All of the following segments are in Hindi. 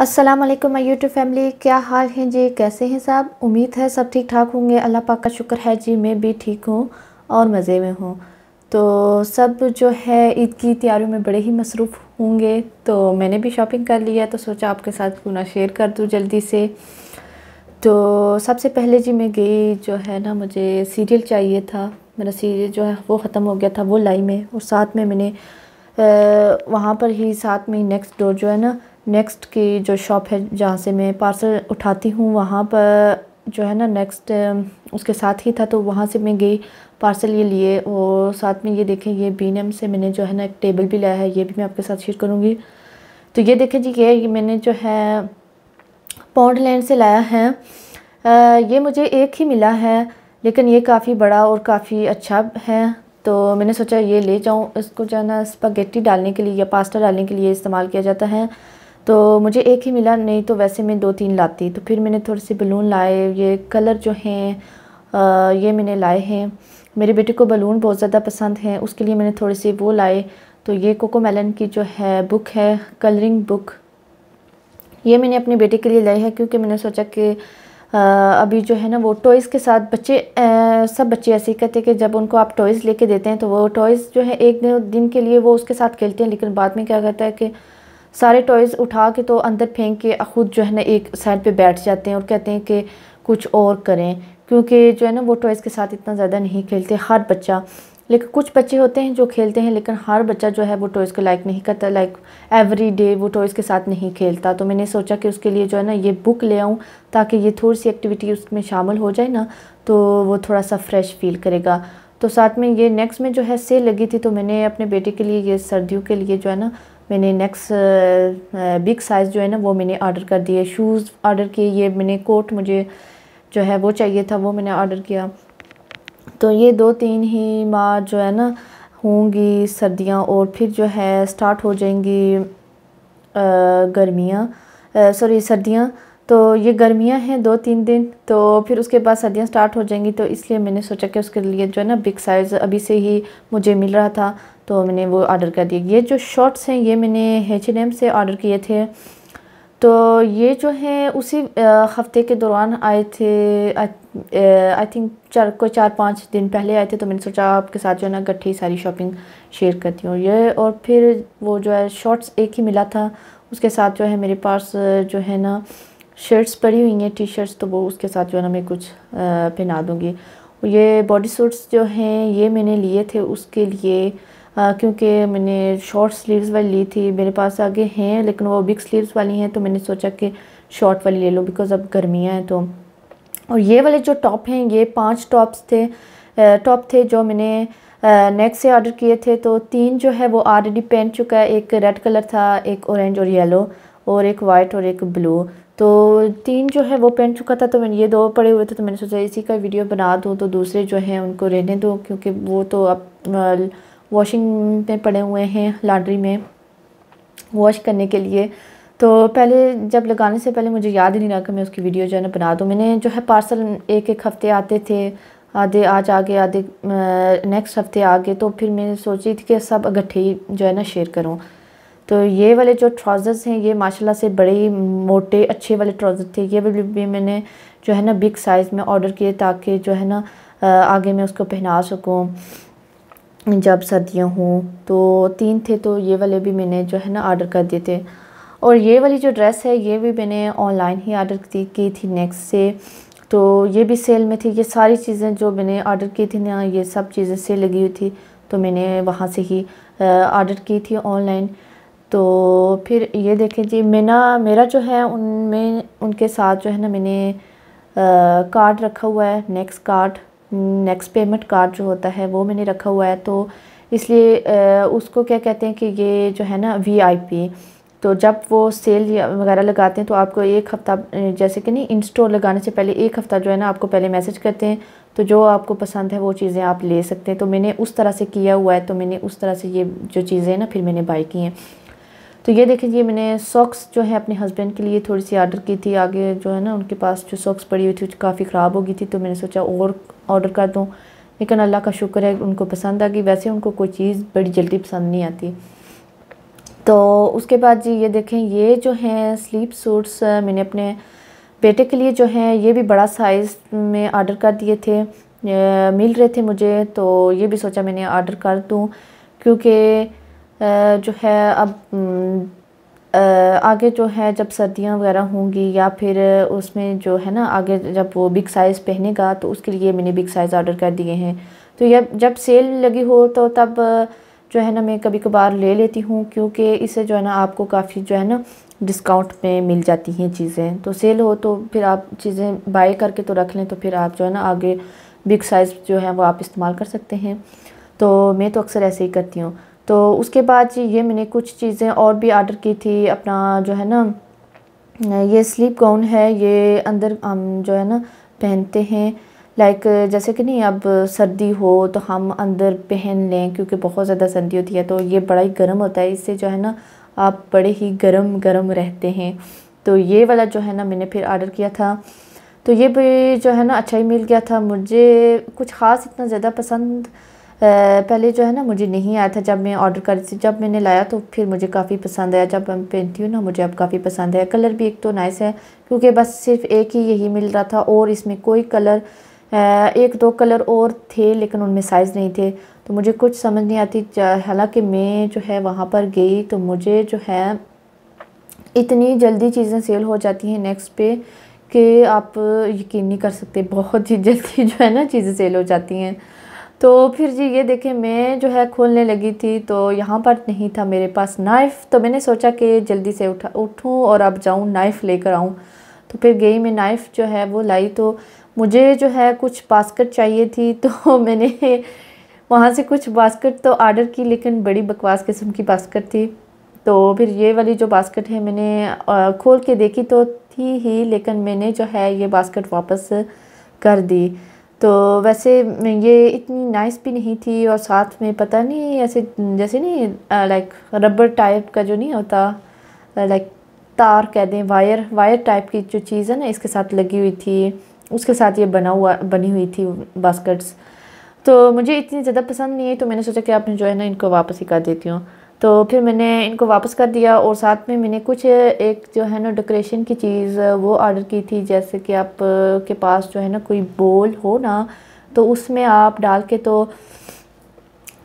अस्सलाम वालेकुम माय यूट्यूब फैमिली क्या हाल हैं जी कैसे हैं साहब उम्मीद है सब ठीक ठाक होंगे अल्लाह पाक का शुक्र है जी मैं भी ठीक हूँ और मज़े में हूँ तो सब जो है ईद की तैयारियों में बड़े ही मसरूफ़ होंगे तो मैंने भी शॉपिंग कर लिया तो सोचा आपके साथ क्यों ना शेयर कर दूँ जल्दी से तो सबसे पहले जी मैं गई जो है ना मुझे सीरियल चाहिए था मेरा सीरियल जो है वो ख़त्म हो गया था वो लाई में और साथ में मैंने वहाँ पर ही साथ में नेक्स्ट डोर जो है ना नेक्स्ट की जो शॉप है जहाँ से मैं पार्सल उठाती हूँ वहाँ पर जो है ना नेक्स्ट um, उसके साथ ही था तो वहाँ से मैं गई पार्सल ये लिए और साथ में ये देखें ये बी से मैंने जो है ना एक टेबल भी लाया है ये भी मैं आपके साथ शेयर करूँगी तो ये देखें जी ये, मैंने जो है लैंड से लाया है आ, ये मुझे एक ही मिला है लेकिन ये काफ़ी बड़ा और काफ़ी अच्छा है तो मैंने सोचा ये ले जाऊँ इसको जो है ना स्पगेटी डालने के लिए या पास्ता डालने के लिए इस्तेमाल किया जाता है तो मुझे एक ही मिला नहीं तो वैसे मैं दो तीन लाती तो फिर मैंने थोड़े से बलून लाए ये कलर जो हैं ये मैंने लाए हैं मेरे बेटे को बलून बहुत ज़्यादा पसंद हैं उसके लिए मैंने थोड़े से वो लाए तो ये कोको मेलन की जो है बुक है कलरिंग बुक ये मैंने अपने बेटे के लिए लाई है क्योंकि मैंने सोचा कि अभी जो है ना वो टॉयज़ के साथ बच्चे आ, सब बच्चे ऐसे ही कहते हैं कि जब उनको आप टॉयज़ लेके देते हैं तो वो टॉयज़ जो है एक दिन के लिए वो उसके साथ खेलते हैं लेकिन बाद में क्या कहता है कि सारे टॉयज़ उठा के तो अंदर फेंक के खुद जो है ना एक साइड पे बैठ जाते हैं और कहते हैं कि कुछ और करें क्योंकि जो है ना वो टॉयज़ के साथ इतना ज़्यादा नहीं खेलते हर बच्चा लेकिन कुछ बच्चे होते हैं जो खेलते हैं लेकिन हर बच्चा जो है वो टॉयज़ को लाइक नहीं करता लाइक एवरी डे वो टॉयज़ के साथ नहीं खेलता तो मैंने सोचा कि उसके लिए जो है ना ये बुक ले आऊँ ताकि ये थोड़ी सी एक्टिविटी उसमें शामिल हो जाए ना तो वो थोड़ा सा फ्रेश फील करेगा तो साथ में ये नेक्स्ट में जो है सेल लगी थी तो मैंने अपने बेटे के लिए ये सर्दियों के लिए जो है ना मैंने नेक्स्ट बिग साइज़ जो है ना वो मैंने ऑर्डर कर दिए शूज़ ऑर्डर किए ये मैंने कोट मुझे जो है वो चाहिए था वो मैंने ऑर्डर किया तो ये दो तीन ही माह जो है ना होंगी सर्दियाँ और फिर जो है स्टार्ट हो जाएंगी गर्मियाँ सॉरी सर्दियाँ तो ये गर्मियाँ हैं दो तीन दिन तो फिर उसके बाद सर्दियाँ स्टार्ट हो जाएंगी तो इसलिए मैंने सोचा कि उसके लिए जो है ना बिग साइज़ अभी से ही मुझे मिल रहा था तो मैंने वो ऑर्डर कर दिया ये जो शॉर्ट्स हैं ये मैंने एच एन एम से ऑर्डर किए थे तो ये जो है उसी हफ़्ते के दौरान आए थे आई थिंक चार कोई चार पाँच दिन पहले आए थे तो मैंने सोचा आपके साथ जो है ना गट्ठी सारी शॉपिंग शेयर करती हूँ ये और फिर वो जो है शॉर्ट्स एक ही मिला था उसके साथ जो है मेरे पास जो है ना शर्ट्स पड़ी हुई हैं टी शर्ट्स तो वो उसके साथ जो है ना मैं कुछ पहना दूँगी ये बॉडी सूट्स जो हैं ये मैंने लिए थे उसके लिए क्योंकि मैंने शॉर्ट स्लीव्स वाली ली थी मेरे पास आगे हैं लेकिन वो बिग स्लीव्स वाली हैं तो मैंने सोचा कि शॉर्ट वाली ले लो बिकॉज़ अब गर्मियाँ हैं तो और ये वाले जो टॉप हैं ये पांच टॉप्स थे टॉप थे जो मैंने नेक से ऑर्डर किए थे तो तीन जो है वो ऑलरेडी पहन चुका है एक रेड कलर था एक औरेंज और येलो और एक वाइट और एक ब्लू तो तीन जो है वो पहन चुका था तो मैंने ये दो पड़े हुए थे तो मैंने सोचा इसी का वीडियो बना दूँ तो दूसरे जो हैं उनको रहने दो क्योंकि वो तो अब वॉशिंग में पड़े हुए हैं लॉन्ड्री में वॉश करने के लिए तो पहले जब लगाने से पहले मुझे याद ही नहीं रहा कि मैं उसकी वीडियो जो है ना बना दूँ मैंने जो है पार्सल एक एक हफ़्ते आते थे आधे आज आ गए आधे नेक्स्ट हफ़्ते आ गए तो फिर मैंने सोची थी कि सब इकट्ठे ही जो है ना शेयर करूँ तो ये वाले जो ट्राउज़र्स हैं ये माशाल्लाह से बड़े ही मोटे अच्छे वाले ट्राउज़र थे ये वाले भी मैंने जो है ना बिग साइज़ में ऑर्डर किए ताकि जो है ना आगे मैं उसको पहना सकूँ जब सर्दियाँ हों तो तीन थे तो ये वाले भी मैंने जो है ना आर्डर कर दिए थे और ये वाली जो ड्रेस है ये भी मैंने ऑनलाइन ही आर्डर की थी नेक्स्ट से तो ये भी सेल में थी ये सारी चीज़ें जो मैंने आर्डर की थी ना ये सब चीज़ें सेल लगी हुई थी तो मैंने वहाँ से ही आर्डर की थी ऑनलाइन तो फिर ये देखें जी मैं ना मेरा जो है उनमें उनके साथ जो है ना मैंने कार्ड रखा हुआ है next card next payment card जो होता है वो मैंने रखा हुआ है तो इसलिए आ, उसको क्या कहते हैं कि ये जो है ना वी तो जब वो सेल वगैरह लगाते हैं तो आपको एक हफ़्ता जैसे कि नहीं इंस्टॉल लगाने से पहले एक हफ़्ता जो है ना आपको पहले मैसेज करते हैं तो जो आपको पसंद है वो चीज़ें आप ले सकते हैं तो मैंने उस तरह से किया हुआ है तो मैंने उस तरह से ये जो चीज़ें हैं ना फिर मैंने बाई की हैं तो ये देखें ये मैंने सॉक्स जो है अपने हस्बैंड के लिए थोड़ी सी ऑर्डर की थी आगे जो है ना उनके पास जो सॉक्स पड़ी हुई थी काफ़ी ख़राब हो गई थी तो मैंने सोचा और ऑर्डर कर दूँ लेकिन अल्लाह का शुक्र है उनको पसंद आ गई वैसे उनको कोई चीज़ बड़ी जल्दी पसंद नहीं आती तो उसके बाद जी ये देखें ये जो हैं स्लीप सूट्स मैंने अपने बेटे के लिए जो हैं ये भी बड़ा साइज़ में ऑर्डर कर दिए थे मिल रहे थे मुझे तो ये भी सोचा मैंने ऑर्डर कर दूँ क्योंकि जो है अब आगे जो है जब सर्दियां वगैरह होंगी या फिर उसमें जो है ना आगे जब वो बिग साइज़ पहनेगा तो उसके लिए मैंने बिग साइज़ ऑर्डर कर दिए हैं तो जब जब सेल लगी हो तो तब जो है ना मैं कभी कभार ले लेती हूँ क्योंकि इससे जो है ना आपको काफ़ी जो है ना डिस्काउंट में मिल जाती हैं चीज़ें तो सेल हो तो फिर आप चीज़ें बाय करके तो रख लें तो फिर आप जो है ना आगे बिग साइज़ जो है वो आप इस्तेमाल कर सकते हैं तो मैं तो अक्सर ऐसे ही करती हूँ तो उसके बाद जी ये मैंने कुछ चीज़ें और भी आर्डर की थी अपना जो है ना ये स्लीप गाउन है ये अंदर हम जो है ना पहनते हैं लाइक जैसे कि नहीं अब सर्दी हो तो हम अंदर पहन लें क्योंकि बहुत ज़्यादा सर्दी होती है तो ये बड़ा ही गर्म होता है इससे जो है ना आप बड़े ही गर्म गर्म रहते हैं तो ये वाला जो है ना मैंने फिर आर्डर किया था तो ये भी जो है ना अच्छा ही मिल गया था मुझे कुछ ख़ास इतना ज़्यादा पसंद पहले जो है ना मुझे नहीं आया था जब मैं ऑर्डर कर जब मैंने लाया तो फिर मुझे काफ़ी पसंद आया जब मैं पहनती हूँ ना मुझे अब काफ़ी पसंद आया कलर भी एक तो नाइस है क्योंकि बस सिर्फ एक ही यही मिल रहा था और इसमें कोई कलर एक दो कलर और थे लेकिन उनमें साइज़ नहीं थे तो मुझे कुछ समझ नहीं आती हालांकि मैं जो है वहाँ पर गई तो मुझे जो है इतनी जल्दी चीज़ें सेल हो जाती हैं नेक्स्ट पे कि आप यकीन नहीं कर सकते बहुत ही जल्दी जो है ना चीज़ें सेल हो जाती हैं तो फिर जी ये देखें मैं जो है खोलने लगी थी तो यहाँ पर नहीं था मेरे पास नाइफ़ तो मैंने सोचा कि जल्दी से उठा उठूँ और अब जाऊँ नाइफ़ लेकर आऊँ तो फिर गई मैं नाइफ़ जो है वो लाई तो मुझे जो है कुछ बास्केट चाहिए थी तो मैंने वहाँ से कुछ बास्केट तो आर्डर की लेकिन बड़ी बकवास किस्म की बास्केट थी तो फिर ये वाली जो बास्केट है मैंने खोल के देखी तो थी ही लेकिन मैंने जो है ये बास्केट वापस कर दी तो वैसे ये इतनी नाइस भी नहीं थी और साथ में पता नहीं ऐसे जैसे नहीं लाइक रबर टाइप का जो नहीं होता लाइक तार कह दें वायर वायर टाइप की जो चीज़ है ना इसके साथ लगी हुई थी उसके साथ ये बना हुआ बनी हुई थी बास्केट्स तो मुझे इतनी ज़्यादा पसंद नहीं है तो मैंने सोचा कि आपने जो है ना इनको वापस ही कर देती हूँ तो फिर मैंने इनको वापस कर दिया और साथ में मैंने कुछ एक जो है ना डेकोरेशन की चीज़ वो ऑर्डर की थी जैसे कि आप के पास जो है ना कोई बोल हो ना तो उसमें आप डाल के तो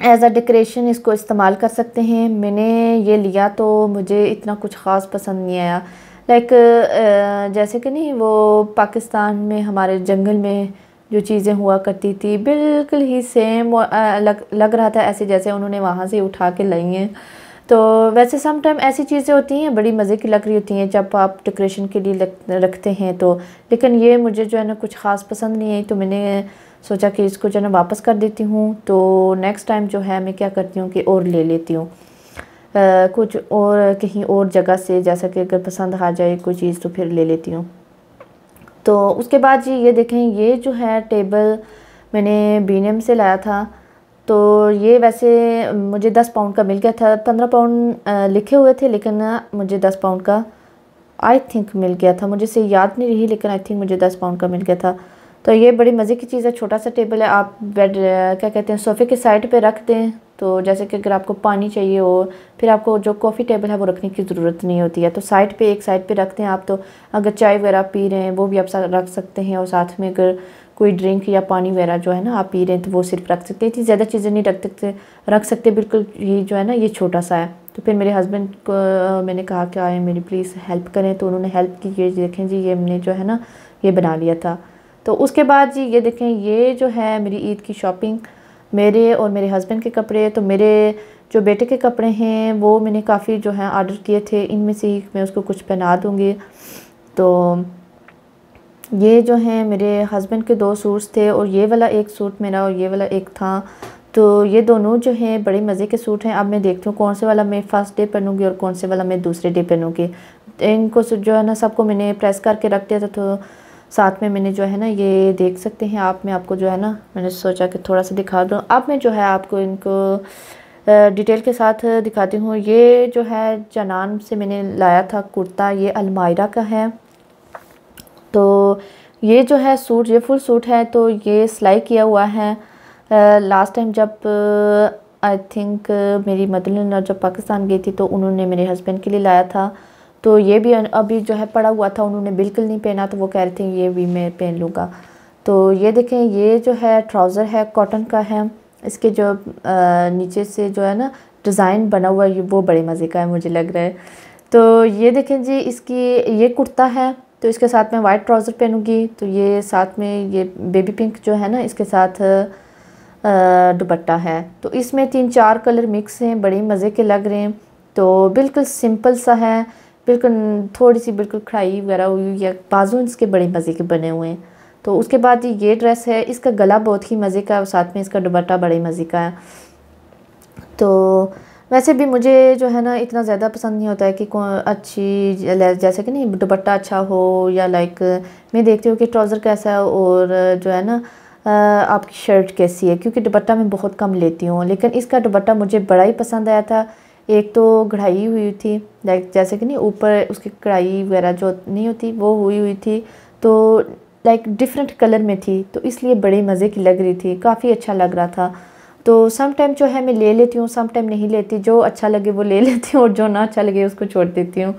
एज़ अ डेकोरेशन इसको इस्तेमाल कर सकते हैं मैंने ये लिया तो मुझे इतना कुछ ख़ास पसंद नहीं आया लाइक जैसे कि नहीं वो पाकिस्तान में हमारे जंगल में जो चीज़ें हुआ करती थी बिल्कुल ही सेम लग लग रहा था ऐसे जैसे उन्होंने वहाँ से उठा के लाई हैं तो वैसे सम टाइम ऐसी चीज़ें होती हैं बड़ी मज़े की लग रही होती हैं जब आप डेकोरेशन के लिए रखते हैं तो लेकिन ये मुझे जो है ना कुछ ख़ास पसंद नहीं आई तो मैंने सोचा कि इसको जो है ना वापस कर देती हूँ तो नेक्स्ट टाइम जो है मैं क्या करती हूँ कि और ले लेती हूँ कुछ और कहीं और जगह से जैसा कि अगर पसंद आ जाए कोई चीज़ तो फिर ले लेती हूँ तो उसके बाद जी ये देखें ये जो है टेबल मैंने बीनम से लाया था तो ये वैसे मुझे दस पाउंड का मिल गया था पंद्रह पाउंड लिखे हुए थे लेकिन मुझे दस पाउंड का आई थिंक मिल गया था मुझे से याद नहीं रही लेकिन आई थिंक मुझे दस पाउंड का मिल गया था तो ये बड़ी मज़े की चीज़ है छोटा सा टेबल है आप बेड क्या कहते हैं सोफ़े के साइड पे रख दें तो जैसे कि अगर आपको पानी चाहिए हो फिर आपको जो कॉफ़ी टेबल है वो रखने की ज़रूरत नहीं होती है तो साइड पे एक साइड पे रखते हैं आप तो अगर चाय वगैरह पी रहे हैं वो भी आप रख सकते हैं और साथ में अगर कोई ड्रिंक या पानी वगैरह जो है ना आप पी रहे हैं तो वो सिर्फ रख सकते हैं इतनी ज़्यादा चीज़ें नहीं रख सकते रख सकते बिल्कुल ये जो है ना ये छोटा सा है तो फिर मेरे हस्बैंड को मैंने कहा कि आए मेरी प्लीज़ हेल्प करें तो उन्होंने हेल्प की ये देखें जी ये हमने जो है ना ये बना लिया था तो उसके बाद जी ये देखें ये जो है मेरी ईद की शॉपिंग मेरे और मेरे हस्बैंड के कपड़े तो मेरे जो बेटे के कपड़े हैं वो मैंने काफ़ी जो है आर्डर किए थे इनमें से ही मैं उसको कुछ पहना दूँगी तो ये जो है मेरे हस्बैंड के दो सूट्स थे और ये वाला एक सूट मेरा और ये वाला एक था तो ये दोनों जो हैं बड़े मज़े के सूट हैं अब मैं देखती हूँ कौन से वाला मैं फ़र्स्ट डे पहनूँगी और कौन से वाला मैं दूसरे डे पहनूँगी इनको जो है ना सबको मैंने प्रेस करके रख दिया था तो साथ में मैंने जो है ना ये देख सकते हैं आप मैं आपको जो है ना मैंने सोचा कि थोड़ा सा दिखा दूँ अब मैं जो है आपको इनको डिटेल के साथ दिखाती हूँ ये जो है जनान से मैंने लाया था कुर्ता ये अलमायरा का है तो ये जो है सूट ये फुल सूट है तो ये सिलाई किया हुआ है लास्ट टाइम जब आई थिंक मेरी मदर जब पाकिस्तान गई थी तो उन्होंने मेरे हस्बैंड के लिए लाया था तो ये भी अभी जो है पड़ा हुआ था उन्होंने बिल्कुल नहीं पहना तो वो कह रहे थे ये भी मैं पहन लूँगा तो ये देखें ये जो है ट्राउज़र है कॉटन का है इसके जो नीचे से जो है ना डिज़ाइन बना हुआ है वो बड़े मज़े का है मुझे लग रहा है तो ये देखें जी इसकी ये कुर्ता है तो इसके साथ मैं वाइट ट्राउज़र पहनूंगी तो ये साथ में ये बेबी पिंक जो है ना इसके साथ दुपट्टा है तो इसमें तीन चार कलर मिक्स हैं बड़े मज़े के लग रहे हैं तो बिल्कुल सिंपल सा है बिल्कुल थोड़ी सी बिल्कुल खड़ाई वगैरह हुई हुई या बाजू इसके बड़े मज़े के बने हुए हैं तो उसके बाद ये ड्रेस है इसका गला बहुत ही मज़े का है और साथ में इसका दुबट्टा बड़े मज़े का है तो वैसे भी मुझे जो है ना इतना ज़्यादा पसंद नहीं होता है कि कौन अच्छी जैसे कि नहीं दुपट्टा अच्छा हो या लाइक मैं देखती हूँ कि ट्राउज़र कैसा है और जो है ना आपकी शर्ट कैसी है क्योंकि दुपट्टा मैं बहुत कम लेती हूँ लेकिन इसका दुपट्टा मुझे बड़ा ही पसंद आया था एक तो कढ़ाई हुई थी लाइक जैसे कि नहीं ऊपर उसकी कढ़ाई वगैरह जो नहीं होती वो हुई हुई थी तो लाइक डिफरेंट कलर में थी तो इसलिए बड़े मज़े की लग रही थी काफ़ी अच्छा लग रहा था तो सम टाइम जो है मैं ले लेती हूँ सम टाइम नहीं लेती जो अच्छा लगे वो ले लेती हूँ और जो ना अच्छा लगे उसको छोड़ देती हूँ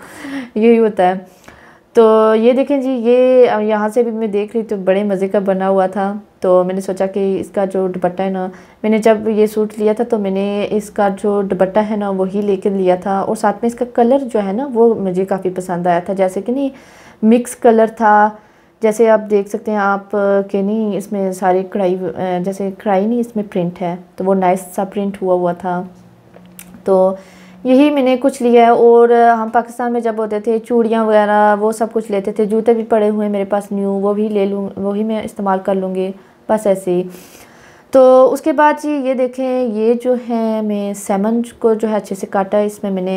यही होता है तो ये देखें जी ये यहाँ से भी मैं देख रही तो बड़े मज़े का बना हुआ था तो मैंने सोचा कि इसका जो दुपट्टा है ना मैंने जब ये सूट लिया था तो मैंने इसका जो दुपट्टा है ना वही लेकर लिया था और साथ में इसका कलर जो है ना वो मुझे काफ़ी पसंद आया था जैसे कि नहीं मिक्स कलर था जैसे आप देख सकते हैं आप के नहीं इसमें सारी कढ़ाई जैसे कढ़ाई नहीं इसमें प्रिंट है तो वो नाइस सा प्रिंट हुआ हुआ था तो यही मैंने कुछ लिया है और हम पाकिस्तान में जब होते थे चूड़ियाँ वगैरह वो सब कुछ लेते थे जूते भी पड़े हुए मेरे पास न्यू वो भी ले लूँ वही मैं इस्तेमाल कर लूँगी बस ऐसे ही तो उसके बाद जी ये देखें ये जो है मैं सेमन को जो है अच्छे से काटा इसमें मैंने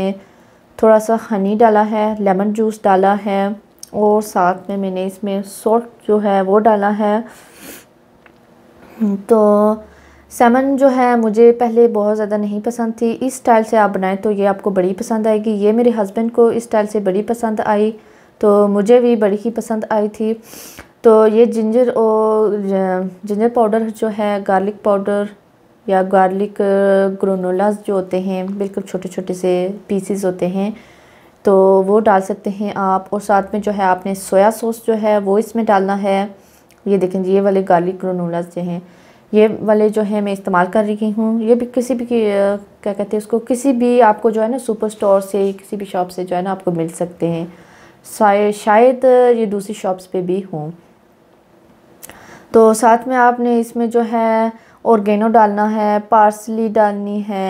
थोड़ा सा हनी डाला है लेमन जूस डाला है और साथ में मैंने इसमें सॉल्ट जो है वो डाला है तो सेमन जो है मुझे पहले बहुत ज़्यादा नहीं पसंद थी इस स्टाइल से आप बनाएं तो ये आपको बड़ी पसंद आएगी ये मेरे हस्बैंड को इस स्टाइल से बड़ी पसंद आई तो मुझे भी बड़ी ही पसंद आई थी तो ये जिंजर और जिंजर पाउडर जो है गार्लिक पाउडर या गार्लिक ग्रोनोलाज जो होते हैं बिल्कुल छोटे छोटे से पीसीस होते हैं तो वो डाल सकते हैं आप और साथ में जो है आपने सोया सॉस जो है वो इसमें डालना है ये देखें ये वाले गार्लिक ग्रोनोलाज जो हैं ये वाले जो है मैं इस्तेमाल कर रही हूँ ये भी किसी भी क्या कहते हैं उसको किसी भी आपको जो है ना सुपर स्टोर से किसी भी शॉप से जो है ना आपको मिल सकते हैं शायद ये दूसरी शॉप्स पे भी हों तो साथ में आपने इसमें जो है ऑर्गेनो डालना है पार्सली डालनी है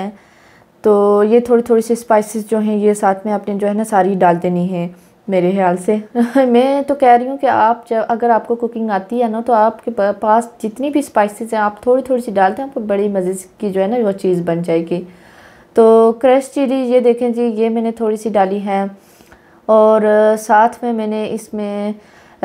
तो ये थोड़ी थोड़ी सी स्पाइसेस जो हैं ये साथ में आपने जो है ना सारी डाल देनी है मेरे ख्याल से मैं तो कह रही हूँ कि आप जब अगर आपको कुकिंग आती है ना तो आपके पास जितनी भी स्पाइसेस हैं आप थोड़ी थोड़ी सी डालते हैं आपको बड़ी मज़े की जो है ना वो चीज़ बन जाएगी तो क्रश चिली ये देखें जी ये मैंने थोड़ी सी डाली है और साथ में मैंने इसमें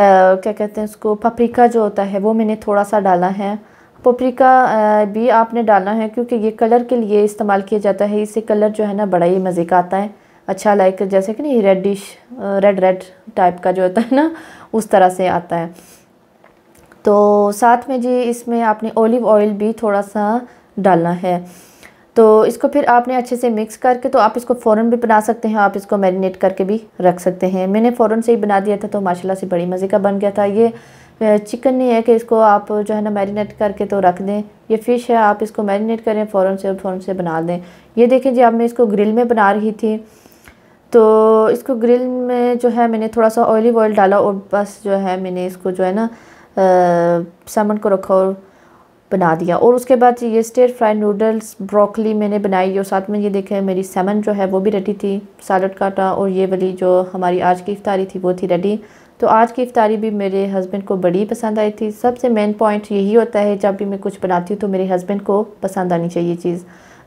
क्या कहते हैं उसको पपरिका जो होता है वो मैंने थोड़ा सा डाला है पपरिका भी आपने डालना है क्योंकि ये कलर के लिए इस्तेमाल किया जाता है इससे कलर जो है ना बड़ा ही मज़े का आता है अच्छा लाइक जैसे कि नहीं रेडिश रेड रेड टाइप का जो होता है ना उस तरह से आता है तो साथ में जी इसमें आपने ओलिव ऑयल भी थोड़ा सा डालना है तो इसको फिर आपने अच्छे से मिक्स करके तो आप इसको फ़ौर भी बना सकते हैं आप इसको मैरिनेट करके भी रख सकते हैं मैंने फ़ौर से ही बना दिया था तो माशाल्लाह से बड़ी मज़े का बन गया था ये चिकन नहीं है कि इसको आप जो है ना मैरिनेट करके तो रख दें ये फ़िश है आप इसको मैरिनेट करें फ़ौर से फ़ौर से बना दें ये देखें जी आप मैं इसको ग्रिल में बना रही थी तो इसको ग्रिल में जो है मैंने थोड़ा सा ऑयली ऑयल डाला और बस जो है मैंने इसको जो है ना सामन को रखा और बना दिया और उसके बाद ये स्टेयर फ्राई नूडल्स ब्रोकली मैंने बनाई और साथ में ये देखें मेरी सेमन जो है वो भी रेडी थी सैलड काटा और ये वाली जो हमारी आज की इफ्तारी थी वो थी रेडी तो आज की इफ्तारी भी मेरे हस्बैंड को बड़ी पसंद आई थी सबसे मेन पॉइंट यही होता है जब भी मैं कुछ बनाती हूँ तो मेरे हस्बैंड को पसंद आनी चाहिए चीज़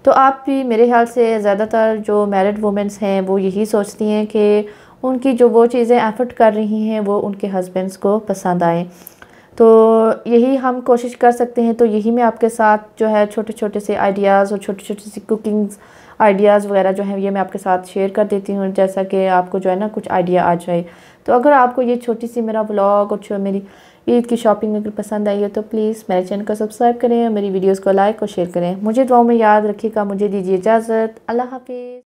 तो आप भी मेरे ख्याल से ज़्यादातर जो मैरिड वुमेंस हैं वो यही सोचती हैं कि उनकी जो वो चीज़ें एफर्ट कर रही हैं वो उनके हस्बैंड्स को पसंद आएँ तो यही हम कोशिश कर सकते हैं तो यही मैं आपके साथ जो है छोटे छोटे से आइडियाज़ और छोटे छोटे से कुकिंग आइडियाज़ वगैरह जो हैं ये मैं आपके साथ शेयर कर देती हूँ जैसा कि आपको जो है ना कुछ आइडिया आ जाए तो अगर आपको ये छोटी सी मेरा ब्लॉग और मेरी ईद की शॉपिंग अगर पसंद आई है तो प्लीज़ मेरे चैनल को सब्सक्राइब करें और मेरी वीडियोज़ को लाइक और शेयर करें मुझे दुआओं में याद रखिएगा मुझे दीजिए इजाज़त अल्लाह हाफिज़